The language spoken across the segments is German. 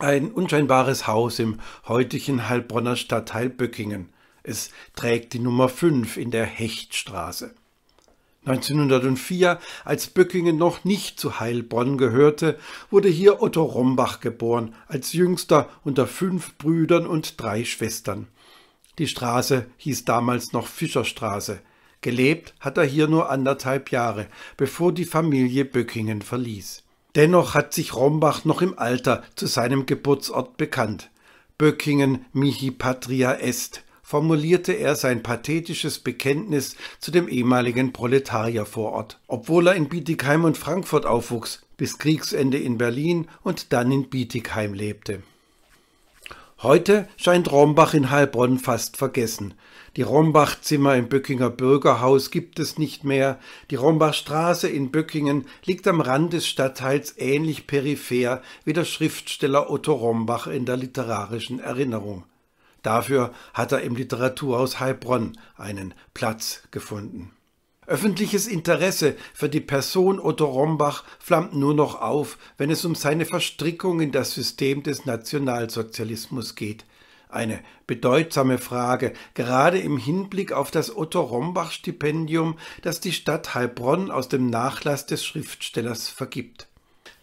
Ein unscheinbares Haus im heutigen Heilbronner Stadtteil Böckingen. Es trägt die Nummer 5 in der Hechtstraße. 1904, als Böckingen noch nicht zu Heilbronn gehörte, wurde hier Otto Rombach geboren, als jüngster unter fünf Brüdern und drei Schwestern. Die Straße hieß damals noch Fischerstraße. Gelebt hat er hier nur anderthalb Jahre, bevor die Familie Böckingen verließ. Dennoch hat sich Rombach noch im Alter zu seinem Geburtsort bekannt. Böckingen mihi patria est, formulierte er sein pathetisches Bekenntnis zu dem ehemaligen Proletariervorort. Obwohl er in Bietigheim und Frankfurt aufwuchs, bis Kriegsende in Berlin und dann in Bietigheim lebte. Heute scheint Rombach in Heilbronn fast vergessen. Die Rombach-Zimmer im Böckinger Bürgerhaus gibt es nicht mehr. Die Rombachstraße in Böckingen liegt am Rand des Stadtteils ähnlich peripher wie der Schriftsteller Otto Rombach in der literarischen Erinnerung. Dafür hat er im Literaturhaus Heilbronn einen Platz gefunden. Öffentliches Interesse für die Person Otto Rombach flammt nur noch auf, wenn es um seine Verstrickung in das System des Nationalsozialismus geht. Eine bedeutsame Frage, gerade im Hinblick auf das Otto-Rombach-Stipendium, das die Stadt Heilbronn aus dem Nachlass des Schriftstellers vergibt.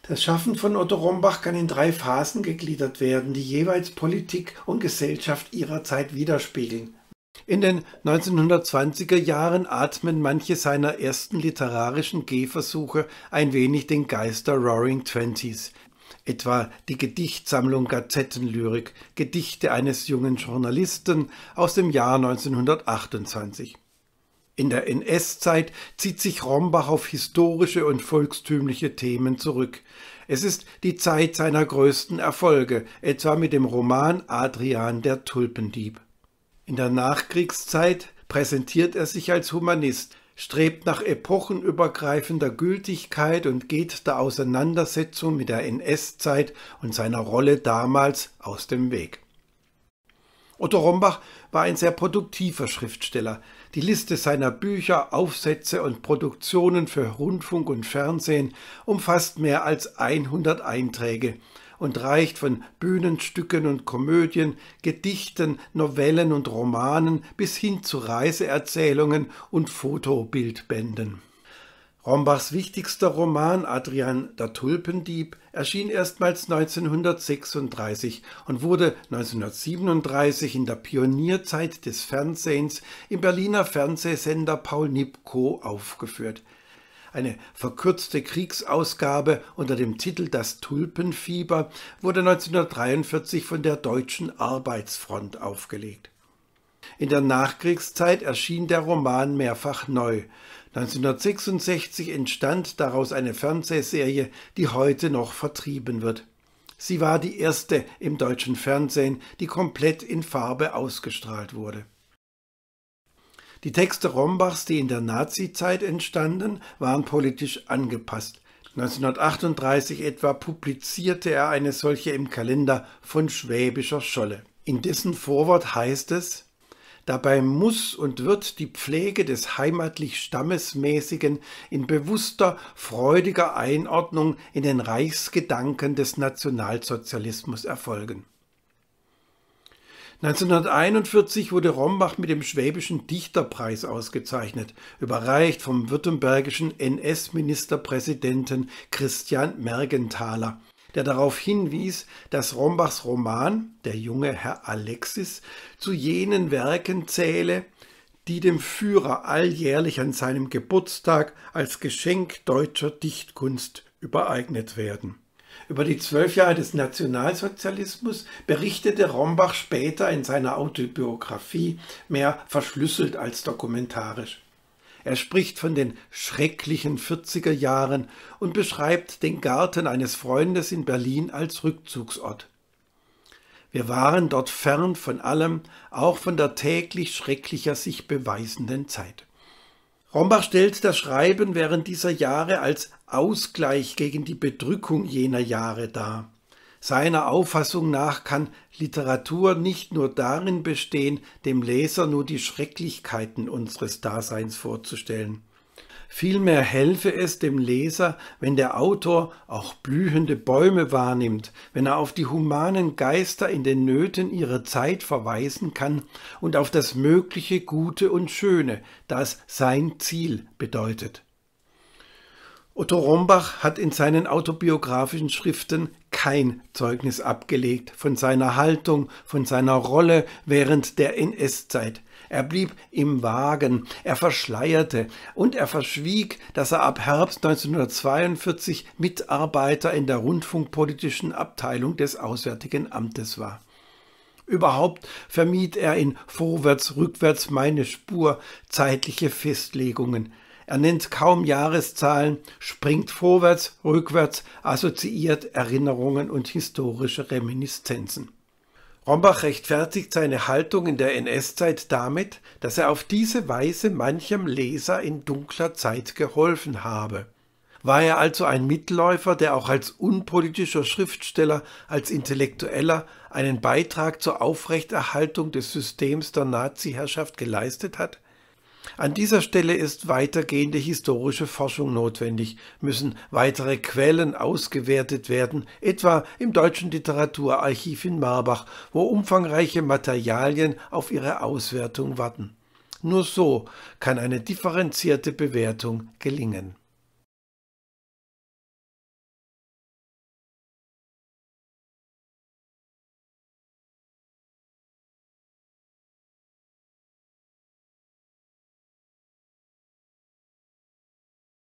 Das Schaffen von Otto Rombach kann in drei Phasen gegliedert werden, die jeweils Politik und Gesellschaft ihrer Zeit widerspiegeln. In den 1920er Jahren atmen manche seiner ersten literarischen Gehversuche ein wenig den Geist der Roaring Twenties etwa die Gedichtsammlung Gazettenlyrik, Gedichte eines jungen Journalisten aus dem Jahr 1928. In der NS-Zeit zieht sich Rombach auf historische und volkstümliche Themen zurück. Es ist die Zeit seiner größten Erfolge, etwa mit dem Roman Adrian der Tulpendieb. In der Nachkriegszeit präsentiert er sich als Humanist, strebt nach epochenübergreifender Gültigkeit und geht der Auseinandersetzung mit der NS-Zeit und seiner Rolle damals aus dem Weg. Otto Rombach war ein sehr produktiver Schriftsteller. Die Liste seiner Bücher, Aufsätze und Produktionen für Rundfunk und Fernsehen umfasst mehr als 100 Einträge und reicht von Bühnenstücken und Komödien, Gedichten, Novellen und Romanen bis hin zu Reiseerzählungen und Fotobildbänden. Rombachs wichtigster Roman Adrian der Tulpendieb erschien erstmals 1936 und wurde 1937 in der Pionierzeit des Fernsehens im Berliner Fernsehsender Paul Nipkow aufgeführt. Eine verkürzte Kriegsausgabe unter dem Titel Das Tulpenfieber wurde 1943 von der Deutschen Arbeitsfront aufgelegt. In der Nachkriegszeit erschien der Roman mehrfach neu. 1966 entstand daraus eine Fernsehserie, die heute noch vertrieben wird. Sie war die erste im deutschen Fernsehen, die komplett in Farbe ausgestrahlt wurde. Die Texte Rombachs, die in der Nazizeit entstanden, waren politisch angepasst. 1938 etwa publizierte er eine solche im Kalender von Schwäbischer Scholle. In dessen Vorwort heißt es, Dabei muss und wird die Pflege des heimatlich Stammesmäßigen in bewusster, freudiger Einordnung in den Reichsgedanken des Nationalsozialismus erfolgen. 1941 wurde Rombach mit dem Schwäbischen Dichterpreis ausgezeichnet, überreicht vom württembergischen NS-Ministerpräsidenten Christian Mergenthaler, der darauf hinwies, dass Rombachs Roman Der junge Herr Alexis zu jenen Werken zähle, die dem Führer alljährlich an seinem Geburtstag als Geschenk deutscher Dichtkunst übereignet werden über die zwölf Jahre des Nationalsozialismus berichtete Rombach später in seiner Autobiografie mehr verschlüsselt als dokumentarisch. Er spricht von den schrecklichen 40er Jahren und beschreibt den Garten eines Freundes in Berlin als Rückzugsort. Wir waren dort fern von allem, auch von der täglich schrecklicher sich beweisenden Zeit. Rombach stellt das Schreiben während dieser Jahre als Ausgleich gegen die Bedrückung jener Jahre dar. Seiner Auffassung nach kann Literatur nicht nur darin bestehen, dem Leser nur die Schrecklichkeiten unseres Daseins vorzustellen. Vielmehr helfe es dem Leser, wenn der Autor auch blühende Bäume wahrnimmt, wenn er auf die humanen Geister in den Nöten ihrer Zeit verweisen kann und auf das mögliche Gute und Schöne, das sein Ziel bedeutet. Otto Rombach hat in seinen autobiografischen Schriften kein Zeugnis abgelegt von seiner Haltung, von seiner Rolle während der NS-Zeit. Er blieb im Wagen, er verschleierte und er verschwieg, dass er ab Herbst 1942 Mitarbeiter in der rundfunkpolitischen Abteilung des Auswärtigen Amtes war. Überhaupt vermied er in Vorwärts, Rückwärts meine Spur zeitliche Festlegungen – er nennt kaum Jahreszahlen, springt vorwärts, rückwärts, assoziiert Erinnerungen und historische Reminiszenzen. Rombach rechtfertigt seine Haltung in der NS-Zeit damit, dass er auf diese Weise manchem Leser in dunkler Zeit geholfen habe. War er also ein Mitläufer, der auch als unpolitischer Schriftsteller, als Intellektueller einen Beitrag zur Aufrechterhaltung des Systems der Nazi-Herrschaft geleistet hat? An dieser Stelle ist weitergehende historische Forschung notwendig, müssen weitere Quellen ausgewertet werden, etwa im Deutschen Literaturarchiv in Marbach, wo umfangreiche Materialien auf ihre Auswertung warten. Nur so kann eine differenzierte Bewertung gelingen.